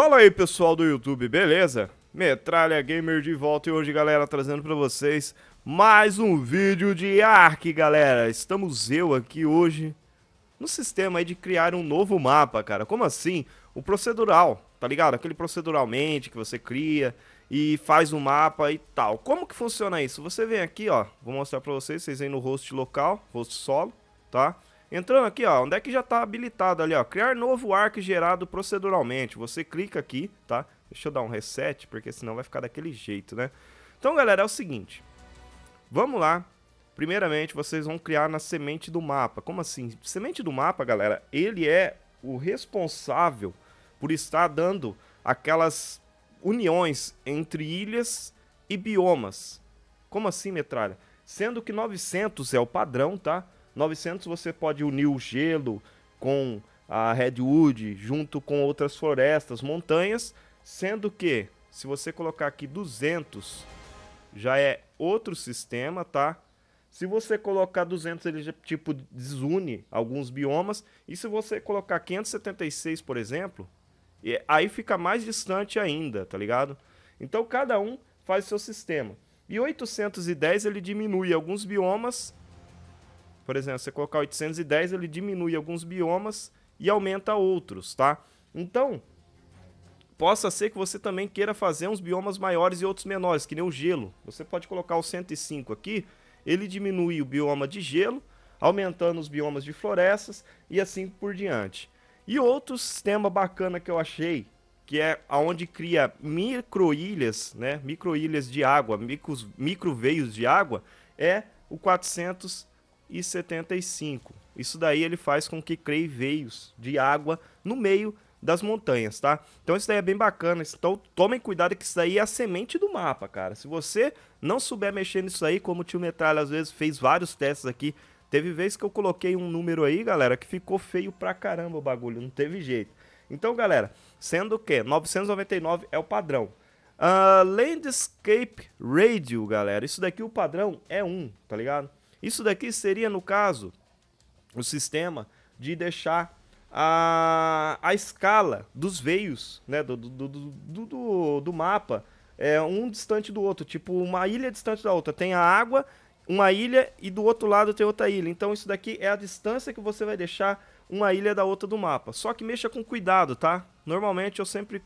Fala aí pessoal do YouTube, beleza? Metralha Gamer de volta e hoje galera trazendo para vocês mais um vídeo de Ark galera Estamos eu aqui hoje no sistema de criar um novo mapa cara Como assim? O procedural, tá ligado? Aquele proceduralmente que você cria e faz um mapa e tal Como que funciona isso? Você vem aqui ó, vou mostrar para vocês, vocês vêm no host local, host solo, tá? Entrando aqui, ó, onde é que já está habilitado ali, ó, criar novo arco gerado proceduralmente. Você clica aqui, tá? Deixa eu dar um reset, porque senão vai ficar daquele jeito, né? Então, galera, é o seguinte. Vamos lá. Primeiramente, vocês vão criar na semente do mapa. Como assim? Semente do mapa, galera, ele é o responsável por estar dando aquelas uniões entre ilhas e biomas. Como assim, metralha? Sendo que 900 é o padrão, tá? 900 você pode unir o gelo com a redwood junto com outras florestas, montanhas, sendo que se você colocar aqui 200 já é outro sistema, tá? Se você colocar 200 ele já, tipo desune alguns biomas e se você colocar 576, por exemplo, aí fica mais distante ainda, tá ligado? Então cada um faz seu sistema. E 810 ele diminui alguns biomas por exemplo, você colocar 810, ele diminui alguns biomas e aumenta outros, tá? Então, possa ser que você também queira fazer uns biomas maiores e outros menores, que nem o gelo. Você pode colocar o 105 aqui, ele diminui o bioma de gelo, aumentando os biomas de florestas e assim por diante. E outro sistema bacana que eu achei, que é aonde cria microilhas, né? Microilhas de água, micros, veios de água, é o 400 e 75. Isso daí ele faz com que crie veios de água no meio das montanhas, tá? Então isso daí é bem bacana. Então tomem cuidado que isso daí é a semente do mapa, cara. Se você não souber mexer nisso aí, como o tio Metralha às vezes fez vários testes aqui, teve vez que eu coloquei um número aí, galera, que ficou feio pra caramba o bagulho, não teve jeito. Então, galera, sendo que 999 é o padrão. Uh, Landscape Radio, galera, isso daqui o padrão é 1, tá ligado? Isso daqui seria, no caso, o sistema de deixar a, a escala dos veios né, do, do, do, do, do mapa é, um distante do outro, tipo uma ilha distante da outra. Tem a água, uma ilha e do outro lado tem outra ilha. Então isso daqui é a distância que você vai deixar uma ilha da outra do mapa. Só que mexa com cuidado, tá? Normalmente eu sempre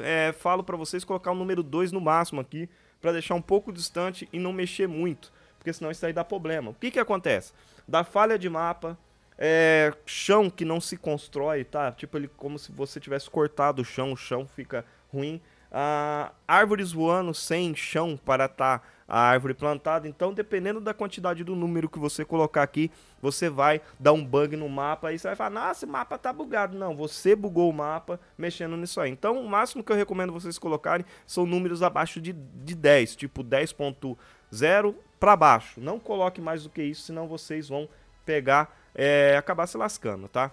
é, falo para vocês colocar o número 2 no máximo aqui, para deixar um pouco distante e não mexer muito porque senão isso aí dá problema. O que, que acontece? Da falha de mapa, é, chão que não se constrói, tá? Tipo, ele como se você tivesse cortado o chão, o chão fica ruim. Ah, árvores voando sem chão para estar tá a árvore plantada. Então, dependendo da quantidade do número que você colocar aqui, você vai dar um bug no mapa e você vai falar: "Nossa, o mapa tá bugado". Não, você bugou o mapa mexendo nisso aí. Então, o máximo que eu recomendo vocês colocarem são números abaixo de, de 10, tipo 10.0 para baixo. Não coloque mais do que isso, senão vocês vão pegar, é, acabar se lascando, tá?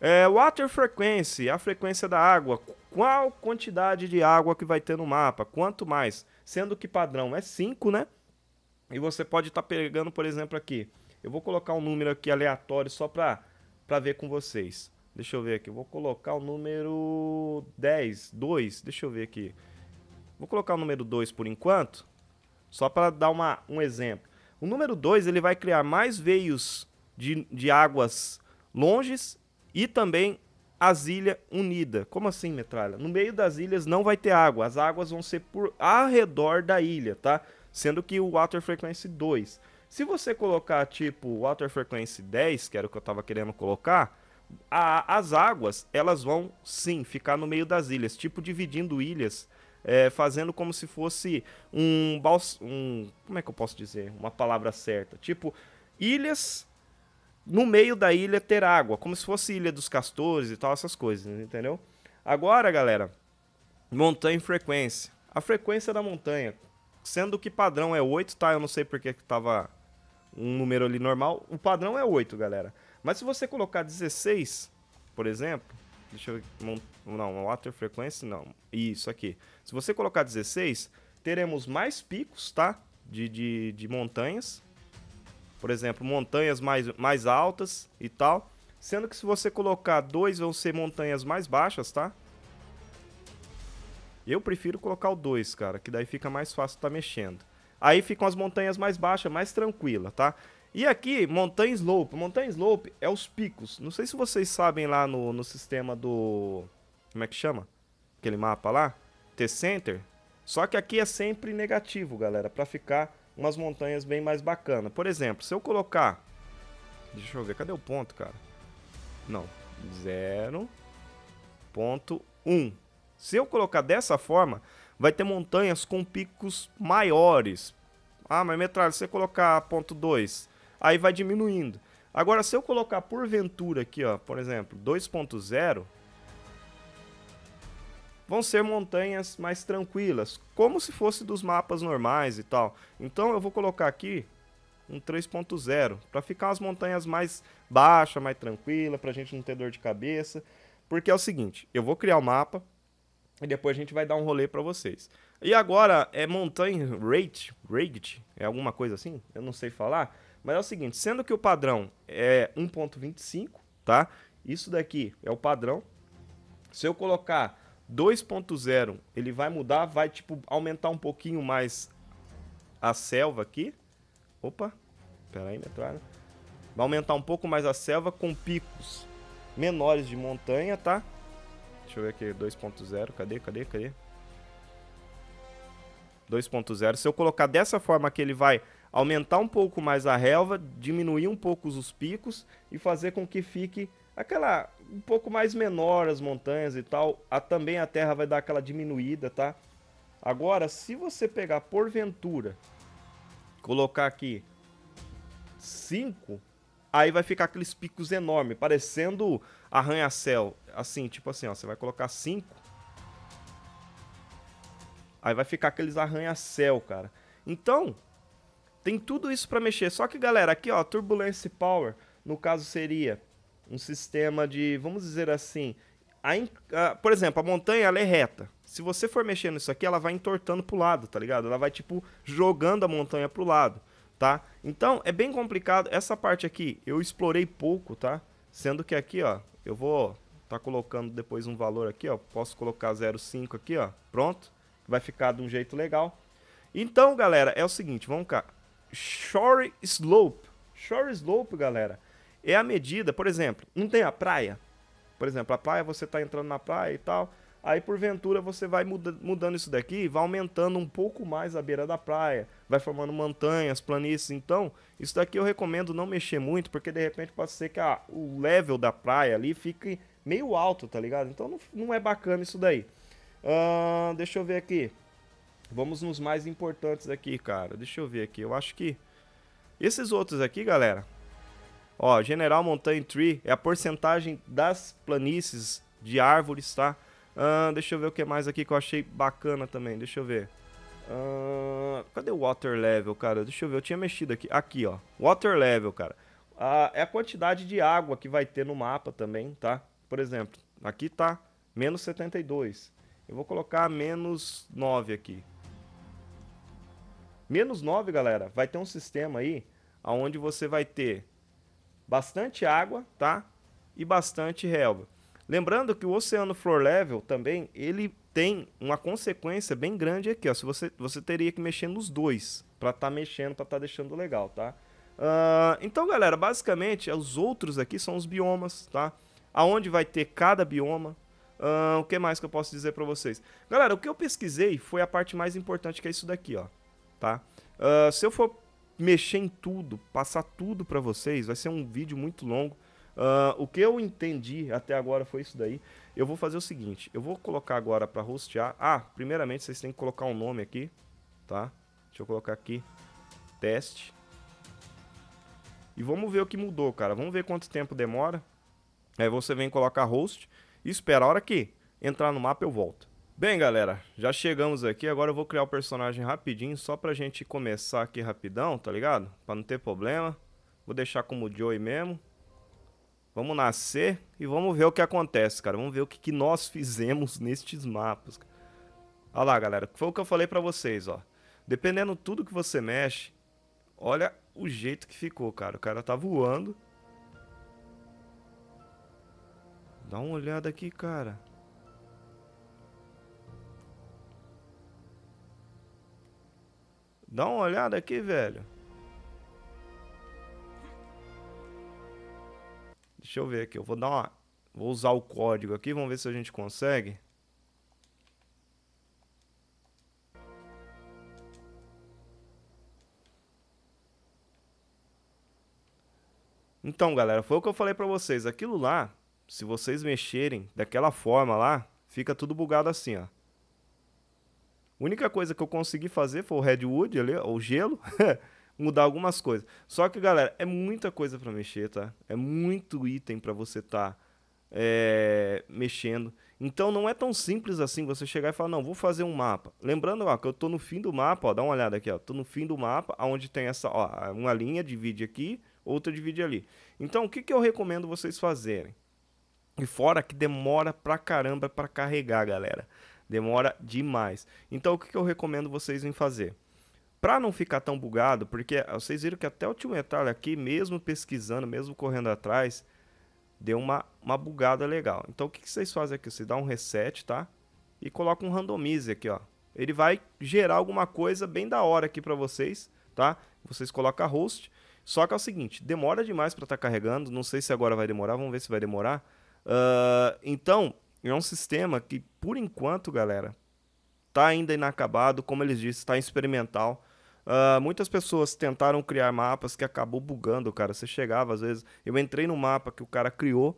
É, water frequency, a frequência da água. Qual quantidade de água que vai ter no mapa? Quanto mais? Sendo que padrão é 5, né? E você pode estar tá pegando, por exemplo, aqui. Eu vou colocar um número aqui aleatório só para ver com vocês. Deixa eu ver aqui. Eu vou colocar o número 10, 2. Deixa eu ver aqui. Vou colocar o número 2 por enquanto. Só para dar uma, um exemplo. O número 2 ele vai criar mais veios de, de águas longes e também as ilhas unidas. Como assim, metralha? No meio das ilhas não vai ter água. As águas vão ser por arredor da ilha, tá? Sendo que o Water Frequency 2. Se você colocar tipo Water Frequency 10, que era o que eu estava querendo colocar, a, as águas elas vão sim ficar no meio das ilhas, tipo dividindo ilhas é, fazendo como se fosse um, bals... um. Como é que eu posso dizer? Uma palavra certa. Tipo, ilhas. No meio da ilha ter água, como se fosse Ilha dos Castores e tal, essas coisas, entendeu? Agora, galera, montanha em frequência. A frequência da montanha, sendo que padrão é 8, tá? Eu não sei porque que tava um número ali normal. O padrão é 8, galera. Mas se você colocar 16, por exemplo, Deixa eu. Não, water frequency não. Isso aqui. Se você colocar 16, teremos mais picos, tá? De, de, de montanhas. Por exemplo, montanhas mais, mais altas e tal. Sendo que se você colocar 2, vão ser montanhas mais baixas, tá? Eu prefiro colocar o 2, cara, que daí fica mais fácil estar tá mexendo. Aí ficam as montanhas mais baixas, mais tranquila, tá? E aqui, montanha slope. Montanha slope é os picos. Não sei se vocês sabem lá no, no sistema do... Como é que chama? Aquele mapa lá? T-Center. Só que aqui é sempre negativo, galera, para ficar umas montanhas bem mais bacanas. Por exemplo, se eu colocar... Deixa eu ver, cadê o ponto, cara? Não, 0.1. Se eu colocar dessa forma, vai ter montanhas com picos maiores. Ah, mas metralha, se você colocar ponto 2 aí vai diminuindo. Agora, se eu colocar porventura aqui, ó, por exemplo, 2.0, vão ser montanhas mais tranquilas, como se fosse dos mapas normais e tal. Então eu vou colocar aqui um 3.0, para ficar as montanhas mais baixas, mais tranquila, para a gente não ter dor de cabeça. Porque é o seguinte, eu vou criar o um mapa e depois a gente vai dar um rolê para vocês. E agora é montanha rate, rate, é alguma coisa assim? Eu não sei falar. Mas é o seguinte, sendo que o padrão é 1.25, tá? Isso daqui é o padrão. Se eu colocar 2.0, ele vai mudar, vai tipo aumentar um pouquinho mais a selva aqui. Opa, pera aí, metralha. Vai aumentar um pouco mais a selva com picos menores de montanha, tá? Deixa eu ver aqui, 2.0, cadê, cadê, cadê? 2.0. Se eu colocar dessa forma que ele vai aumentar um pouco mais a relva, diminuir um pouco os picos e fazer com que fique aquela um pouco mais menor as montanhas e tal. A, também a terra vai dar aquela diminuída, tá? Agora, se você pegar porventura, colocar aqui 5, aí vai ficar aqueles picos enormes, parecendo arranha-céu. Assim, tipo assim, ó, você vai colocar 5, aí vai ficar aqueles arranha-céu, cara. Então, tem tudo isso para mexer. Só que, galera, aqui, ó, Turbulence Power, no caso seria um sistema de, vamos dizer assim, a, a, por exemplo, a montanha ela é reta. Se você for mexendo isso aqui, ela vai entortando pro lado, tá ligado? Ela vai tipo jogando a montanha pro lado, tá? Então, é bem complicado. Essa parte aqui eu explorei pouco, tá? Sendo que aqui, ó, eu vou tá colocando depois um valor aqui, ó. Posso colocar 0,5 aqui, ó. Pronto. Vai ficar de um jeito legal. Então, galera, é o seguinte, vamos cá shore slope. Shore slope, galera, é a medida, por exemplo, não tem a praia? Por exemplo, a praia, você está entrando na praia e tal, aí porventura você vai muda, mudando isso daqui, vai aumentando um pouco mais a beira da praia, vai formando montanhas, planícies, então, isso daqui eu recomendo não mexer muito, porque de repente pode ser que a, o level da praia ali fique meio alto, tá ligado? Então não, não é bacana isso daí. Uh, deixa eu ver aqui. Vamos nos mais importantes aqui, cara. Deixa eu ver aqui. Eu acho que... Esses outros aqui, galera... Ó, General Mountain Tree é a porcentagem das planícies de árvores, tá? Uh, deixa eu ver o que mais aqui que eu achei bacana também. Deixa eu ver. Uh, cadê o water level, cara? Deixa eu ver. Eu tinha mexido aqui. Aqui, ó. Water level, cara. Uh, é a quantidade de água que vai ter no mapa também, tá? Por exemplo, aqui tá menos 72. Eu vou colocar menos 9 aqui. Menos 9, galera, vai ter um sistema aí onde você vai ter bastante água, tá? E bastante relva. Lembrando que o oceano floor level também, ele tem uma consequência bem grande aqui, ó. Se você, você teria que mexer nos dois para estar tá mexendo, para estar tá deixando legal, tá? Uh, então, galera, basicamente, é os outros aqui são os biomas, tá? Aonde vai ter cada bioma. Uh, o que mais que eu posso dizer para vocês? Galera, o que eu pesquisei foi a parte mais importante, que é isso daqui, ó tá? Uh, se eu for mexer em tudo, passar tudo para vocês, vai ser um vídeo muito longo. Uh, o que eu entendi até agora foi isso daí. Eu vou fazer o seguinte, eu vou colocar agora para hostear. Ah, primeiramente vocês têm que colocar um nome aqui, tá? Deixa eu colocar aqui, teste. E vamos ver o que mudou, cara. Vamos ver quanto tempo demora. Aí você vem colocar host e espera a hora que entrar no mapa eu volto. Bem, galera, já chegamos aqui. Agora eu vou criar o personagem rapidinho, só pra gente começar aqui rapidão, tá ligado? Pra não ter problema. Vou deixar como Joey mesmo. Vamos nascer e vamos ver o que acontece, cara. Vamos ver o que, que nós fizemos nestes mapas. Olha lá, galera. Foi o que eu falei pra vocês, ó. Dependendo tudo que você mexe, olha o jeito que ficou, cara. O cara tá voando. Dá uma olhada aqui, cara. Dá uma olhada aqui, velho. Deixa eu ver aqui. Eu vou dar uma... Vou usar o código aqui. Vamos ver se a gente consegue. Então, galera, foi o que eu falei pra vocês. Aquilo lá, se vocês mexerem daquela forma lá, fica tudo bugado assim, ó. A única coisa que eu consegui fazer foi o Redwood ali, o gelo, mudar algumas coisas. Só que, galera, é muita coisa para mexer, tá? É muito item para você tá é, mexendo. Então não é tão simples assim você chegar e falar, não, vou fazer um mapa. Lembrando, ó, que eu tô no fim do mapa, ó, dá uma olhada aqui, ó. Tô no fim do mapa, onde tem essa, ó, uma linha divide aqui, outra divide ali. Então o que, que eu recomendo vocês fazerem? E fora que demora pra caramba pra carregar, galera. Demora demais. Então, o que, que eu recomendo vocês em fazer? Para não ficar tão bugado, porque ah, vocês viram que até o último metal aqui, mesmo pesquisando, mesmo correndo atrás, deu uma, uma bugada legal. Então, o que, que vocês fazem aqui? Você dá um reset, tá? E coloca um randomize aqui, ó. Ele vai gerar alguma coisa bem da hora aqui para vocês, tá? Vocês colocam host. Só que é o seguinte, demora demais para estar tá carregando. Não sei se agora vai demorar, vamos ver se vai demorar. Uh, então, é um sistema que, por enquanto, galera, tá ainda inacabado, como eles disseram, está experimental. Uh, muitas pessoas tentaram criar mapas que acabou bugando, cara. Você chegava, às vezes. Eu entrei no mapa que o cara criou,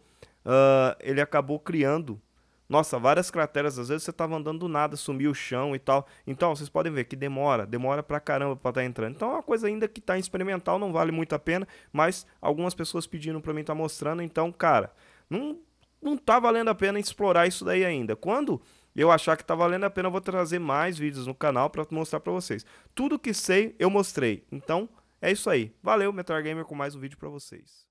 uh, ele acabou criando. Nossa, várias crateras, às vezes você tava andando do nada, sumiu o chão e tal. Então, vocês podem ver que demora, demora pra caramba pra estar tá entrando. Então, é uma coisa ainda que tá experimental, não vale muito a pena, mas algumas pessoas pediram pra mim estar tá mostrando. Então, cara, não não tá valendo a pena explorar isso daí ainda. Quando eu achar que tá valendo a pena, eu vou trazer mais vídeos no canal para mostrar para vocês. Tudo que sei, eu mostrei. Então, é isso aí. Valeu, Metal Gamer, com mais um vídeo para vocês.